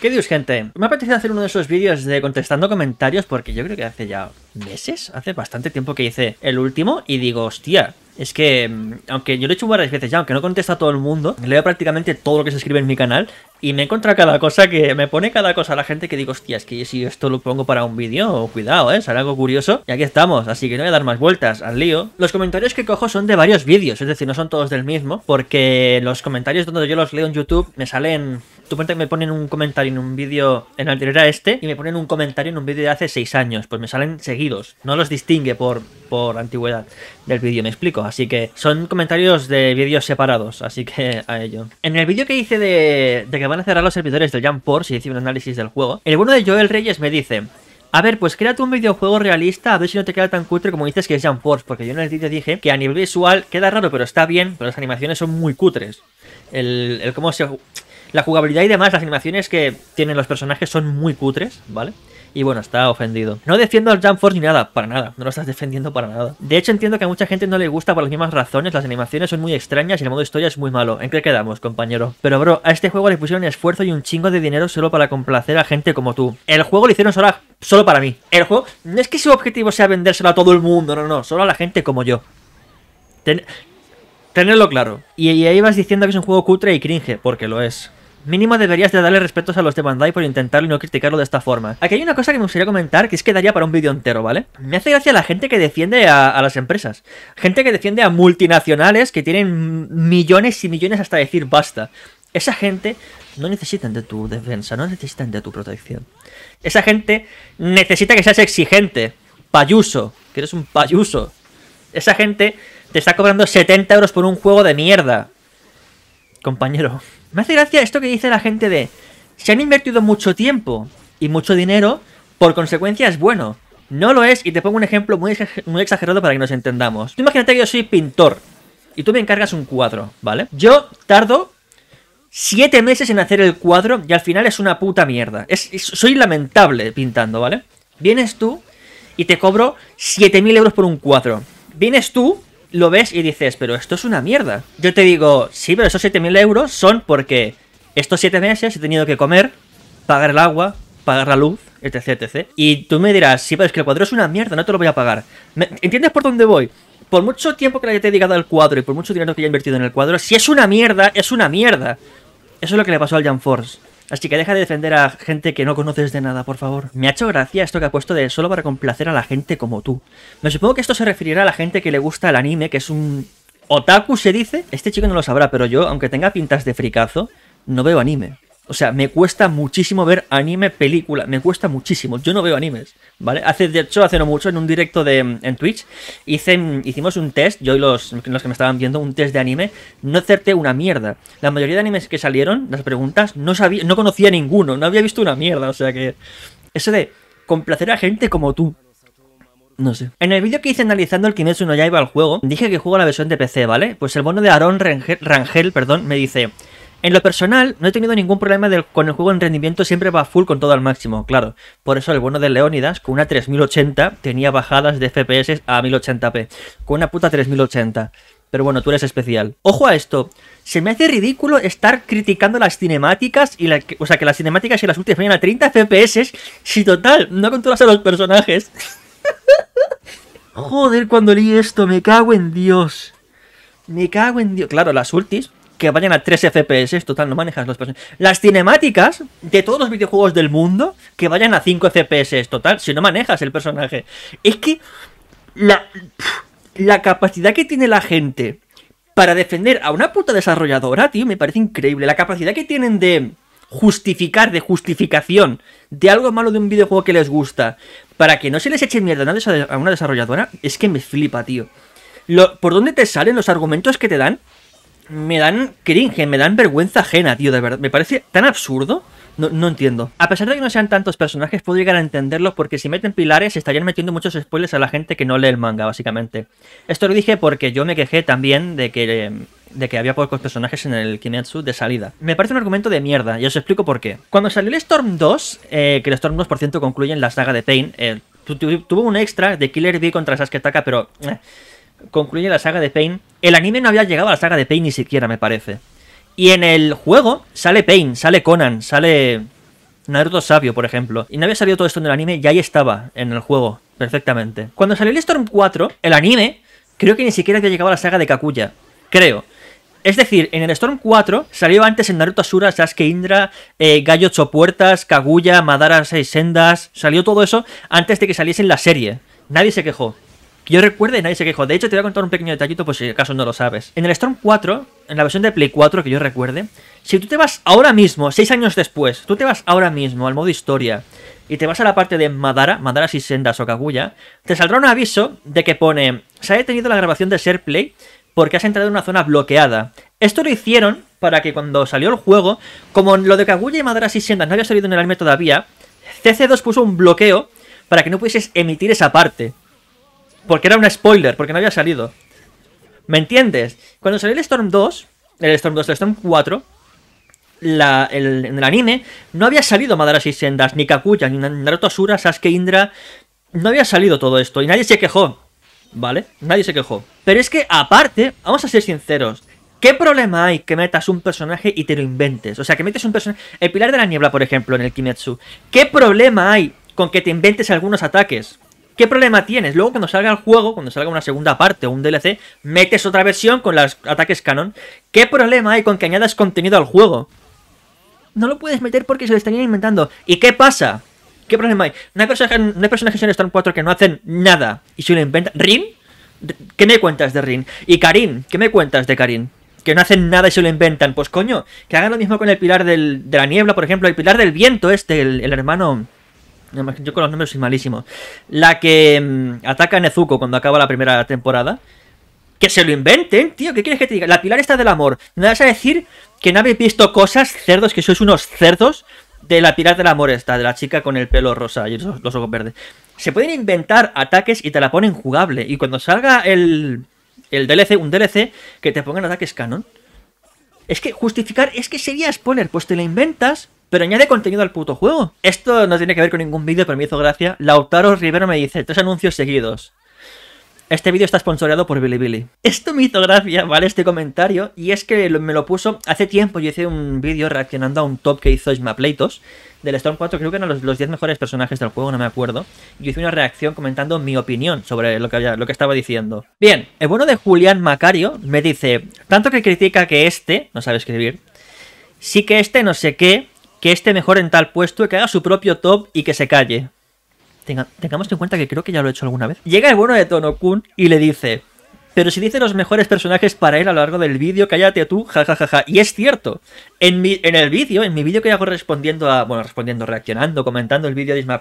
¿Qué dios, gente? Me ha apetecido hacer uno de esos vídeos de contestando comentarios porque yo creo que hace ya meses, hace bastante tiempo que hice el último y digo, hostia, es que, mm, aunque yo lo he hecho varias veces ya, aunque no contesta a todo el mundo, leo prácticamente todo lo que se escribe en mi canal y me encuentro cada cosa que me pone cada cosa la gente que digo, hostia, es que si esto lo pongo para un vídeo, cuidado, ¿eh? Será algo curioso. Y aquí estamos, así que no voy a dar más vueltas al lío. Los comentarios que cojo son de varios vídeos, es decir, no son todos del mismo, porque los comentarios donde yo los leo en YouTube me salen... Tú cuenta que me ponen un comentario en un vídeo en anterior a este y me ponen un comentario en un vídeo de hace 6 años. Pues me salen seguidos. No los distingue por, por antigüedad del vídeo, me explico. Así que son comentarios de vídeos separados, así que a ello. En el vídeo que hice de, de que van a cerrar los servidores del Jump Force y hice un análisis del juego, el bueno de Joel Reyes me dice... A ver, pues créate un videojuego realista, a ver si no te queda tan cutre como dices que es Jump Force, porque yo en el vídeo dije que a nivel visual queda raro, pero está bien, pero las animaciones son muy cutres. El, el cómo se... La jugabilidad y demás, las animaciones que tienen los personajes son muy cutres, ¿vale? vale y bueno, está ofendido. No defiendo al Jump Force ni nada, para nada. No lo estás defendiendo para nada. De hecho, entiendo que a mucha gente no le gusta por las mismas razones. Las animaciones son muy extrañas y el modo historia es muy malo. ¿En qué quedamos, compañero? Pero bro, a este juego le pusieron esfuerzo y un chingo de dinero solo para complacer a gente como tú. El juego lo hicieron solo, solo para mí. El juego no es que su objetivo sea vendérselo a todo el mundo, no, no, solo a la gente como yo. Tenerlo claro. y ahí vas diciendo que es un juego cutre y cringe, porque lo es. Mínimo deberías de darle respetos a los de Bandai por intentarlo y no criticarlo de esta forma. Aquí hay una cosa que me gustaría comentar que es que daría para un vídeo entero, ¿vale? Me hace gracia la gente que defiende a, las empresas. Gente que defiende a multinacionales que tienen millones y millones hasta decir basta. Esa gente no necesitan de tu defensa, no necesitan de tu protección. Esa gente necesita que seas exigente, payuso, que eres un payuso. Esa gente te está cobrando 70 euros por un juego de mierda compañero. Me hace gracia esto que dice la gente de, se han invertido mucho tiempo y mucho dinero, por consecuencia es bueno. No lo es, y te pongo un ejemplo muy, exagerado para que nos entendamos. Tú imagínate que yo soy pintor, y tú me encargas un cuadro, ¿vale? Yo tardo siete meses en hacer el cuadro y al final es una puta mierda. soy lamentable pintando, ¿vale? Vienes tú y te cobro 7.000 euros por un cuadro. Vienes tú lo ves y dices, pero esto es una mierda. Yo te digo, sí, pero esos 7.000 euros son porque estos 7 meses he tenido que comer, pagar el agua, pagar la luz, etc, etc. Y tú me dirás, sí, pero es que el cuadro es una mierda, no te lo voy a pagar. ¿Entiendes por dónde voy? Por mucho tiempo que le haya dedicado al cuadro y por mucho dinero que haya invertido en el cuadro, si es una mierda, es una mierda. Eso es lo que le pasó al Jan Force. Así que deja de defender a gente que no conoces de nada, por favor. Me ha hecho gracia esto que ha puesto de solo para complacer a la gente como tú. Me supongo que esto se referirá a la gente que le gusta el anime, que es un... Otaku se dice. Este chico no lo sabrá, pero yo, aunque tenga pintas de fricazo, no veo anime. O sea, me cuesta muchísimo ver anime, película. Me cuesta muchísimo. Yo no veo animes, ¿vale? Hace, de hecho, hace no mucho, en un directo de, mm, en Twitch, hice, mm, hicimos un test. Yo y los, que me estaban viendo, un test de anime. No acerté una mierda. La mayoría de animes que salieron, las preguntas, no, sabía, no conocía ninguno. No había visto una mierda. O sea que. Eso de complacer a gente como tú. No sé. En el vídeo que hice analizando el Kimetsu ya iba al juego, dije que juego la versión de PC, ¿vale? Pues el bono de Aaron Rangel, Rangel perdón, me dice... En lo personal, no he tenido ningún problema con el juego en rendimiento, siempre va full con todo al máximo, claro. Por eso el bueno de Leónidas, con una 3080, tenía bajadas de FPS a 1080p. Con una puta 3080. Pero bueno, tú eres especial. Ojo a esto. Se me hace ridículo estar criticando las cinemáticas y la, o sea, que las cinemáticas y las últimas vayan a 30 FPS si total no controlas a los personajes. Joder, cuando leí esto, me cago en Dios. Me cago en Dios. Claro, las ultis que vayan a 3 FPS, total, no manejas los personajes. Las cinemáticas de todos los videojuegos del mundo, que vayan a 5 FPS, total, si no manejas el personaje. Es que la, capacidad que tiene la gente para defender a una puta desarrolladora, tío, me parece increíble. La capacidad que tienen de justificar, de justificación de algo malo de un videojuego que les gusta, para que no se les eche mierda a una desarrolladora, es que me flipa, tío. Lo, ¿Por dónde te salen los argumentos que te dan? me dan cringe, me dan vergüenza ajena, tío, de verdad. Me parece tan absurdo. No, entiendo. A pesar de que no sean tantos personajes, puedo llegar a entenderlos porque si meten pilares estarían metiendo muchos spoilers a la gente que no lee el manga, básicamente. Esto lo dije porque yo me quejé también de que, de que había pocos personajes en el Kimetsu de salida. Me parece un argumento de mierda y os explico por qué. Cuando salió el Storm 2, eh, que el Storm 2 por ciento concluye en la saga de Pain, eh, tuvo un extra de Killer B contra Sasuke Taka, pero... Eh, concluye la saga de Pain. El anime no había llegado a la saga de Pain ni siquiera, me parece. Y en el juego sale Pain, sale Conan, sale Naruto Sabio, por ejemplo. Y no había salido todo esto en el anime ya ahí estaba, en el juego, perfectamente. Cuando salió el Storm 4, el anime, creo que ni siquiera había llegado a la saga de Kakuya. Creo. Es decir, en el Storm 4 salió antes en Naruto Asura, Sasuke Indra, eh, Gallo 8 Puertas, Kaguya, Madara Seis Sendas, salió todo eso antes de que saliese en la serie. Nadie se quejó yo recuerde, nadie se quejó. De hecho, te voy a contar un pequeño detallito por si acaso no lo sabes. En el Storm 4, en la versión de Play 4 que yo recuerde, si tú te vas ahora mismo, 6 años después, tú te vas ahora mismo al modo historia y te vas a la parte de Madara, Madara si sendas o Kaguya, te saldrá un aviso de que pone, se ha detenido la grabación de Play porque has entrado en una zona bloqueada. Esto lo hicieron para que cuando salió el juego, como lo de Kaguya y Madara si sendas no había salido en el anime todavía, CC2 puso un bloqueo para que no pudieses emitir esa parte. Porque era un spoiler, porque no había salido. ¿Me entiendes? Cuando salió el Storm 2, el Storm 2, el Storm 4, la, el, en el anime no había salido y Sendas, ni Kakuya, ni Naruto Asura, Sasuke Indra. No había salido todo esto y nadie se quejó. ¿Vale? Nadie se quejó. Pero es que aparte, vamos a ser sinceros. ¿Qué problema hay que metas un personaje y te lo inventes? O sea, que metes un personaje... El Pilar de la Niebla, por ejemplo, en el Kimetsu. ¿Qué problema hay con que te inventes algunos ataques? ¿Qué problema tienes? Luego cuando salga el juego, cuando salga una segunda parte o un DLC, metes otra versión con los ataques canon. ¿Qué problema hay con que añadas contenido al juego? No lo puedes meter porque se lo estarían inventando. ¿Y qué pasa? ¿Qué problema hay? No hay personajes, no hay personajes en Storm 4 que no hacen nada y se lo inventan. ¿Rin? ¿Qué me cuentas de Rin? ¿Y Karin? ¿Qué me cuentas de Karin? Que no hacen nada y se lo inventan. Pues coño, que hagan lo mismo con el pilar de la niebla, por ejemplo, el pilar del viento este, el hermano... Yo con los números soy malísimo. La que mm, ataca a Nezuko cuando acaba la primera temporada. Que se lo inventen, tío. ¿Qué quieres que te diga? La pilar está del amor. Me vas a decir que no habéis visto cosas, cerdos, que sois unos cerdos de la pilar del amor esta, de la chica con el pelo rosa y los, ojos verdes. Se pueden inventar ataques y te la ponen jugable. Y cuando salga el, el DLC, un DLC, que te pongan ataques canon. Es que justificar, es que sería spoiler. Pues te la inventas pero añade contenido al puto juego. Esto no tiene que ver con ningún vídeo, pero me hizo gracia. Lautaro Rivero me dice, tres anuncios seguidos. Este vídeo está sponsoreado por Bilibili. Esto me hizo gracia, ¿vale? Este comentario. Y es que me lo puso hace tiempo. Yo hice un vídeo reaccionando a un top que hizo Isma Pleitos del Storm 4. Creo que eran los, 10 mejores personajes del juego, no me acuerdo. Yo hice una reacción comentando mi opinión sobre lo que, lo que estaba diciendo. Bien, el bueno de Julián Macario me dice: Tanto que critica que este, no sabe escribir, sí que este no sé qué, que esté mejor en tal puesto, que haga su propio top y que se calle. tengamos en cuenta que creo que ya lo he hecho alguna vez. Llega el bueno de Tonokun y le dice, pero si dice los mejores personajes para él a lo largo del vídeo, cállate tú, jajajaja. Ja, ja, ja. Y es cierto. En, mi, en el vídeo, en mi vídeo que hago respondiendo a. Bueno, respondiendo, reaccionando, comentando el vídeo de Isma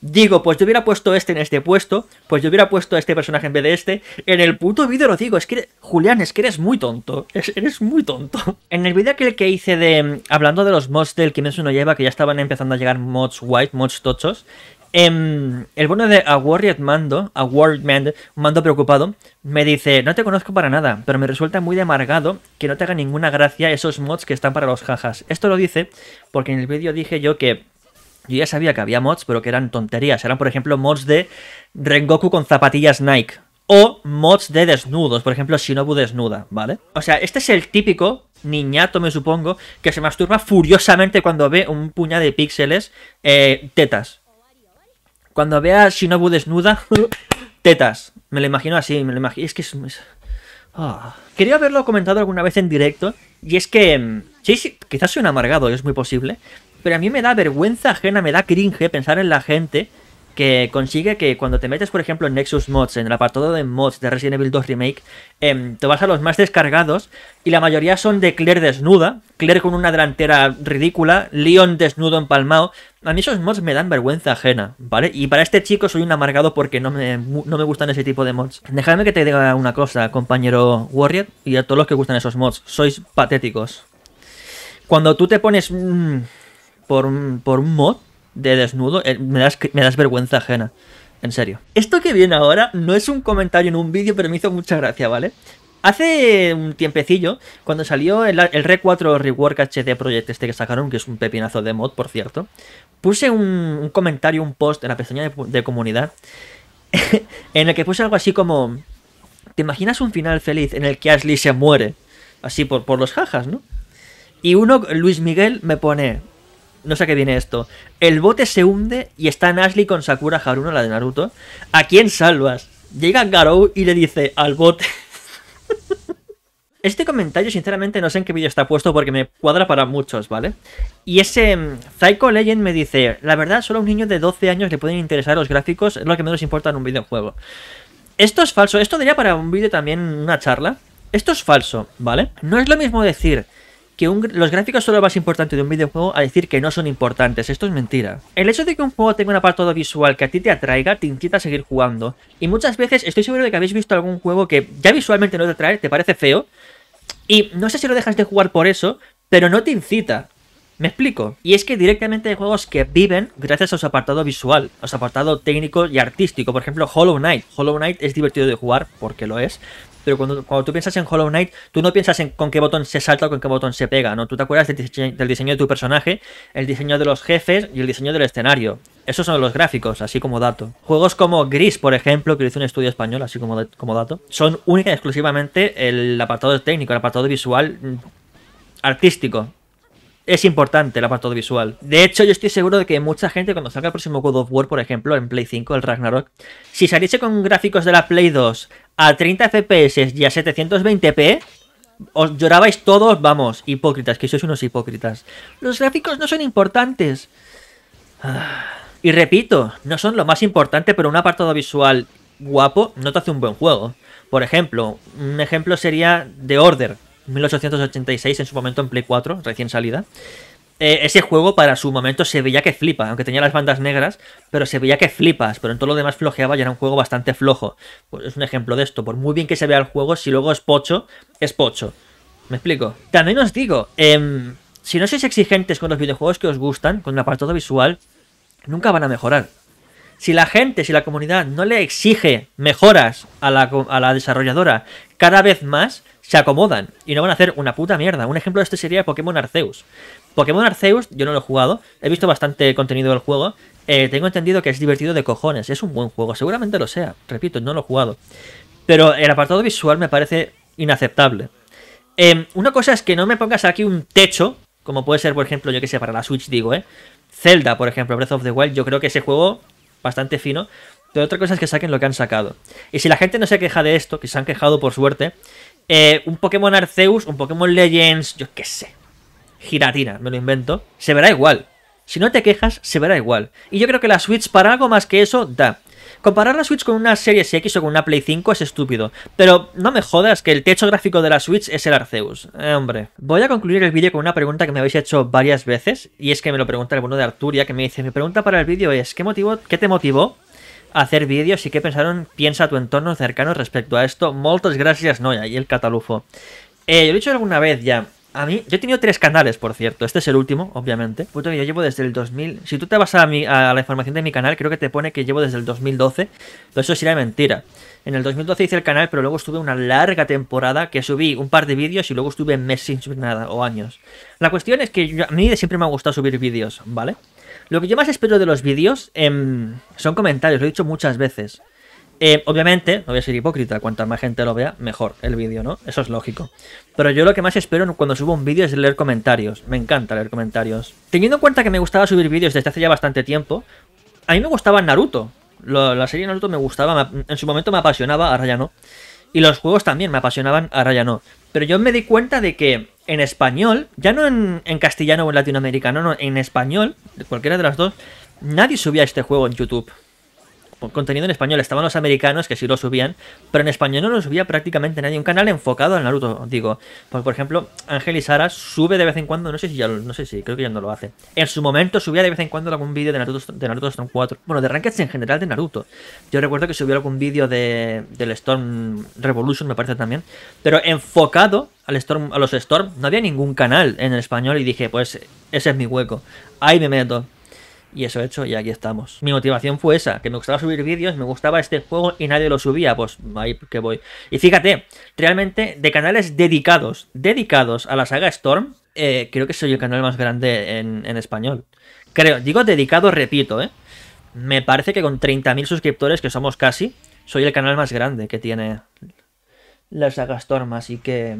digo, pues yo hubiera puesto este en este puesto, pues yo hubiera puesto a este personaje en vez de este. En el puto vídeo lo digo, es que. Julián, es que eres muy tonto. eres muy tonto. En el vídeo aquel que hice de. Mm, hablando de los mods del Kimetsu no lleva que ya estaban empezando a llegar mods white, mods tochos. Em, el bueno de Awarded Mando, Award Mando, un mando preocupado, me dice, no te conozco para nada, pero me resulta muy demargado que no te haga ninguna gracia esos mods que están para los jajas. Esto lo dice porque en el vídeo dije yo que yo ya sabía que había mods, pero que eran tonterías. Eran, por ejemplo, mods de Rengoku con zapatillas Nike. O mods de desnudos, por ejemplo, Shinobu desnuda, ¿vale? O sea, este es el típico niñato, me supongo, que se masturba furiosamente cuando ve un puñado de píxeles eh, tetas. Cuando vea a Shinobu desnuda, tetas. Me lo imagino así, me lo imagino. Es que es. Ah. Quería haberlo comentado alguna vez en directo. Y es que. Mm, sí, sí, quizás soy un amargado, es muy posible. Pero a mí me da vergüenza ajena, me da cringe pensar en la gente que consigue que cuando te metes, por ejemplo, en Nexus Mods, en el apartado de mods de Resident Evil 2 Remake, em, te vas a los más descargados y la mayoría son de Claire desnuda, Claire con una delantera ridícula, Leon desnudo empalmado. A mí esos mods me dan vergüenza ajena, ¿vale? Y para este chico soy un amargado porque no me, no me gustan ese tipo de mods. Déjame que te diga una cosa, compañero Warrior, y a todos los que gustan esos mods, sois patéticos. Cuando tú te pones mm, por, por un mod, de desnudo, eh, me, das, me das vergüenza ajena. En serio. Esto que viene ahora no es un comentario en un vídeo, pero me hizo mucha gracia, ¿vale? Hace un tiempecillo, cuando salió el, el Re4 Rework HD Project este que sacaron, que es un pepinazo de mod, por cierto, puse un, comentario, un post en la pestaña de, comunidad, en el que puse algo así como, ¿te imaginas un final feliz en el que Ashley se muere? Así por, por los jajas, ¿no? Y uno, Luis Miguel, me pone, no sé qué viene esto. El bote se hunde y está Ashley con Sakura Haruno, la de Naruto. ¿A quién salvas? Llega Garou y le dice al bote. Este comentario, sinceramente, no sé en qué vídeo está puesto porque me cuadra para muchos, ¿vale? Y ese mm, Psycho Legend me dice, la verdad, solo a un niño de 12 años le pueden interesar los gráficos, es lo que menos importa en un videojuego. Esto es falso, esto diría para un vídeo también, una charla. Esto es falso, ¿vale? No es lo mismo decir, que los gráficos son lo más importante de un videojuego a decir que no son importantes. Esto es mentira. El hecho de que un juego tenga un apartado visual que a ti te atraiga te incita a seguir jugando. Y muchas veces estoy seguro de que habéis visto algún juego que ya visualmente no te atrae, te parece feo. Y no sé si lo dejas de jugar por eso, pero no te incita. Me explico. Y es que directamente hay juegos que viven gracias a su apartado visual, a su apartado técnico y artístico. Por ejemplo, Hollow Knight. Hollow Knight es divertido de jugar porque lo es, pero cuando, cuando tú piensas en Hollow Knight, tú no piensas en con qué botón se salta o con qué botón se pega, ¿no? Tú te acuerdas del diseño, de tu personaje, el diseño de los jefes y el diseño del escenario. Esos son los gráficos, así como dato. Juegos como Gris, por ejemplo, que lo hizo un estudio español, así como, como dato, son únicamente exclusivamente el apartado técnico, el apartado visual mm, artístico es importante el apartado visual. De hecho, yo estoy seguro de que mucha gente cuando salga el próximo God of War, por ejemplo, en Play 5, el Ragnarok, si saliese con gráficos de la Play 2 a 30 FPS y a 720p, os llorabais todos, vamos, hipócritas, que sois unos hipócritas. Los gráficos no son importantes. Ah. Y repito, no son lo más importante, pero un apartado visual guapo no te hace un buen juego. Por ejemplo, un ejemplo sería The Order, 1886 en su momento en Play 4, recién salida. Eh, ese juego para su momento se veía que flipa, aunque tenía las bandas negras, pero se veía que flipas, pero en todo lo demás flojeaba y era un juego bastante flojo. Pues es un ejemplo de esto, por muy bien que se vea el juego, si luego es pocho, es pocho. ¿Me explico? También os digo, em, si no sois exigentes con los videojuegos que os gustan, con el apartado visual, nunca van a mejorar. Si la gente, si la comunidad no le exige mejoras a la, a la desarrolladora cada vez más, se acomodan y no van a hacer una puta mierda. Un ejemplo de esto sería Pokémon Arceus. Pokémon Arceus, yo no lo he jugado, he visto bastante contenido del juego, eh, tengo entendido que es divertido de cojones, es un buen juego, seguramente lo sea, repito, no lo he jugado. Pero el apartado visual me parece inaceptable. Em, una cosa es que no me pongas aquí un techo, como puede ser, por ejemplo, yo que sé, para la Switch digo, ¿eh? Zelda, por ejemplo, Breath of the Wild, yo creo que ese juego, bastante fino, pero otra cosa es que saquen lo que han sacado. Y si la gente no se queja de esto, que se han quejado por suerte, eh, un Pokémon Arceus, un Pokémon Legends, yo qué sé. Giratina, me lo invento. Se verá igual. Si no te quejas, se verá igual. Y yo creo que la Switch para algo más que eso da. Comparar la Switch con una Series X o con una Play 5 es estúpido, pero no me jodas que el techo gráfico de la Switch es el Arceus. Eh, hombre. Voy a concluir el vídeo con una pregunta que me habéis hecho varias veces, y es que me lo pregunta el bueno de Arturia, que me dice, mi pregunta para el vídeo es, ¿qué, motivo, ¿qué te motivó hacer vídeos y qué pensaron, piensa tu entorno cercano respecto a esto. Muchas gracias, Noia, y el catalufo. yo eh, he dicho alguna vez ya. A mí, yo he tenido tres canales, por cierto. Este es el último, obviamente. Puto que yo llevo desde el 2000. Si tú te vas a, la información de mi canal, creo que te pone que llevo desde el 2012. Pero eso sería mentira. En el 2012 hice el canal, pero luego estuve una larga temporada que subí un par de vídeos y luego estuve meses sin subir nada, o años. La cuestión es que a mí siempre me ha gustado subir vídeos, ¿vale? Lo que yo más espero de los vídeos em, son comentarios, lo he dicho muchas veces. Em, obviamente, no voy a ser hipócrita, cuanta más gente lo vea, mejor el vídeo, ¿no? Eso es lógico. Pero yo lo que más espero cuando subo un vídeo es leer comentarios. Me encanta leer comentarios. Teniendo en cuenta que me gustaba subir vídeos desde hace ya bastante tiempo, a mí me gustaba Naruto. la serie Naruto me gustaba, en su momento me apasionaba, ahora ya no. Y los juegos también me apasionaban, ahora ya no. Pero yo me di cuenta de que en español, ya no en, castellano o en latinoamericano, no, en español, cualquiera de las dos, nadie subía este juego en YouTube contenido en español. Estaban los americanos que sí lo subían, pero en español no lo subía prácticamente nadie. Un canal enfocado al Naruto, digo. Pues, por ejemplo, Ángel y Sara sube de vez en cuando, no sé si ya lo, no sé si, creo que ya no lo hace. En su momento subía de vez en cuando algún vídeo de Naruto, de Naruto Storm 4. Bueno, de rankets en general de Naruto. Yo recuerdo que subió algún vídeo de, del Storm Revolution, me parece también. Pero enfocado al Storm, a los Storm, no había ningún canal en el español y dije, pues ese es mi hueco. Ahí me meto y eso he hecho y aquí estamos. Mi motivación fue esa, que me gustaba subir vídeos, me gustaba este juego y nadie lo subía, pues ahí que voy. Y fíjate, realmente de canales dedicados, dedicados a la saga Storm, eh, creo que soy el canal más grande en, en español. Creo, digo dedicado, repito, ¿eh? Me parece que con 30.000 suscriptores, que somos casi, soy el canal más grande que tiene la saga Storm, así que...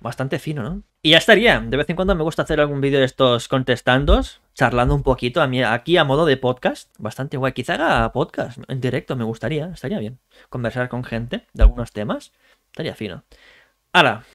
Bastante fino, ¿no? Y ya estaría. De vez en cuando me gusta hacer algún vídeo de estos contestando charlando un poquito a mí, aquí a modo de podcast. Bastante guay. Quizá haga podcast en directo, me gustaría. Estaría bien. Conversar con gente de algunos temas. Estaría fino. Ahora,